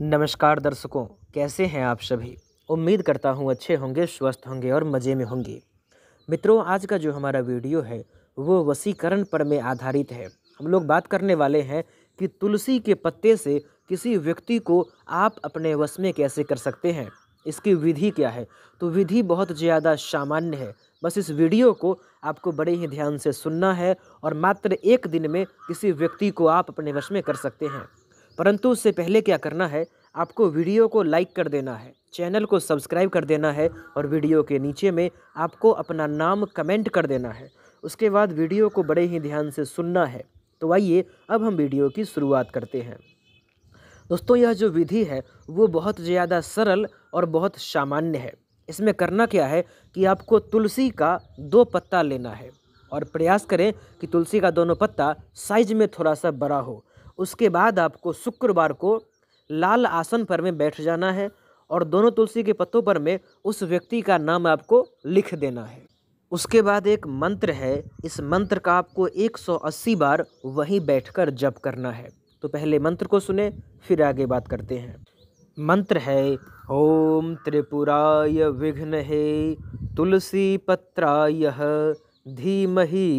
नमस्कार दर्शकों कैसे हैं आप सभी उम्मीद करता हूं अच्छे होंगे स्वस्थ होंगे और मज़े में होंगे मित्रों आज का जो हमारा वीडियो है वो वसीकरण पर में आधारित है हम लोग बात करने वाले हैं कि तुलसी के पत्ते से किसी व्यक्ति को आप अपने वश में कैसे कर सकते हैं इसकी विधि क्या है तो विधि बहुत ज़्यादा सामान्य है बस इस वीडियो को आपको बड़े ही ध्यान से सुनना है और मात्र एक दिन में किसी व्यक्ति को आप अपने वश में कर सकते हैं परंतु उससे पहले क्या करना है आपको वीडियो को लाइक कर देना है चैनल को सब्सक्राइब कर देना है और वीडियो के नीचे में आपको अपना नाम कमेंट कर देना है उसके बाद वीडियो को बड़े ही ध्यान से सुनना है तो आइए अब हम वीडियो की शुरुआत करते हैं दोस्तों यह जो विधि है वो बहुत ज़्यादा सरल और बहुत सामान्य है इसमें करना क्या है कि आपको तुलसी का दो पत्ता लेना है और प्रयास करें कि तुलसी का दोनों पत्ता साइज में थोड़ा सा बड़ा हो उसके बाद आपको शुक्रवार को लाल आसन पर में बैठ जाना है और दोनों तुलसी के पत्तों पर में उस व्यक्ति का नाम आपको लिख देना है उसके बाद एक मंत्र है इस मंत्र का आपको 180 बार वहीं बैठकर जप करना है तो पहले मंत्र को सुने फिर आगे बात करते हैं मंत्र है ओम त्रिपुराय विघ्न हे तुलसी पत्राय धीमहि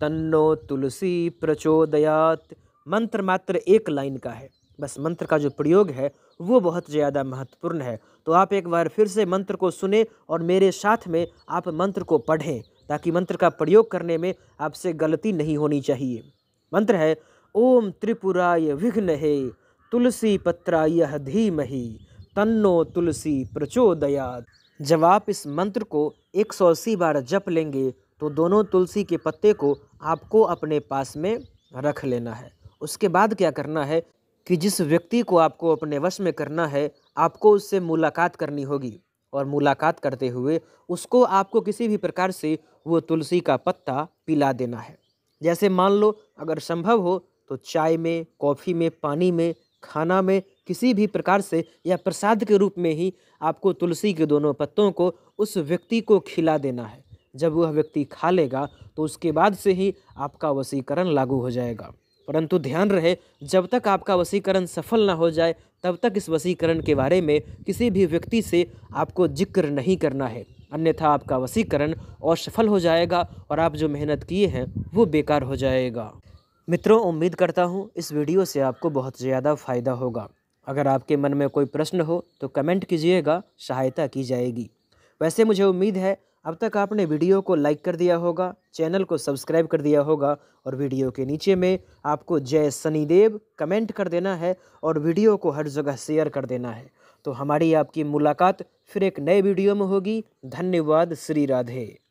तन्नो तुलसी प्रचोदयात मंत्र मात्र एक लाइन का है बस मंत्र का जो प्रयोग है वो बहुत ज़्यादा महत्वपूर्ण है तो आप एक बार फिर से मंत्र को सुने और मेरे साथ में आप मंत्र को पढ़ें ताकि मंत्र का प्रयोग करने में आपसे गलती नहीं होनी चाहिए मंत्र है ओम त्रिपुराय विघ्न हे तुलसी पत्राय धीमहि तन्नो तुलसी प्रचोदयात जब आप इस मंत्र को एक सौ अस्सी बार जप लेंगे तो दोनों तुलसी के पत्ते को आपको अपने पास में रख लेना है उसके बाद क्या करना है कि जिस व्यक्ति को आपको अपने वश में करना है आपको उससे मुलाकात करनी होगी और मुलाकात करते हुए उसको आपको किसी भी प्रकार से वो तुलसी का पत्ता पिला देना है जैसे मान लो अगर संभव हो तो चाय में कॉफ़ी में पानी में खाना में किसी भी प्रकार से या प्रसाद के रूप में ही आपको तुलसी के दोनों पत्तों को उस व्यक्ति को खिला देना है जब वह व्यक्ति खा लेगा तो उसके बाद से ही आपका वसीकरण लागू हो जाएगा परंतु ध्यान रहे जब तक आपका वसीकरण सफल ना हो जाए तब तक इस वसीकरण के बारे में किसी भी व्यक्ति से आपको जिक्र नहीं करना है अन्यथा आपका वसीकरण असफल हो जाएगा और आप जो मेहनत किए हैं वो बेकार हो जाएगा मित्रों उम्मीद करता हूँ इस वीडियो से आपको बहुत ज़्यादा फ़ायदा होगा अगर आपके मन में कोई प्रश्न हो तो कमेंट कीजिएगा सहायता की जाएगी वैसे मुझे उम्मीद है अब तक आपने वीडियो को लाइक कर दिया होगा चैनल को सब्सक्राइब कर दिया होगा और वीडियो के नीचे में आपको जय सनीदेव कमेंट कर देना है और वीडियो को हर जगह शेयर कर देना है तो हमारी आपकी मुलाकात फिर एक नए वीडियो में होगी धन्यवाद श्री राधे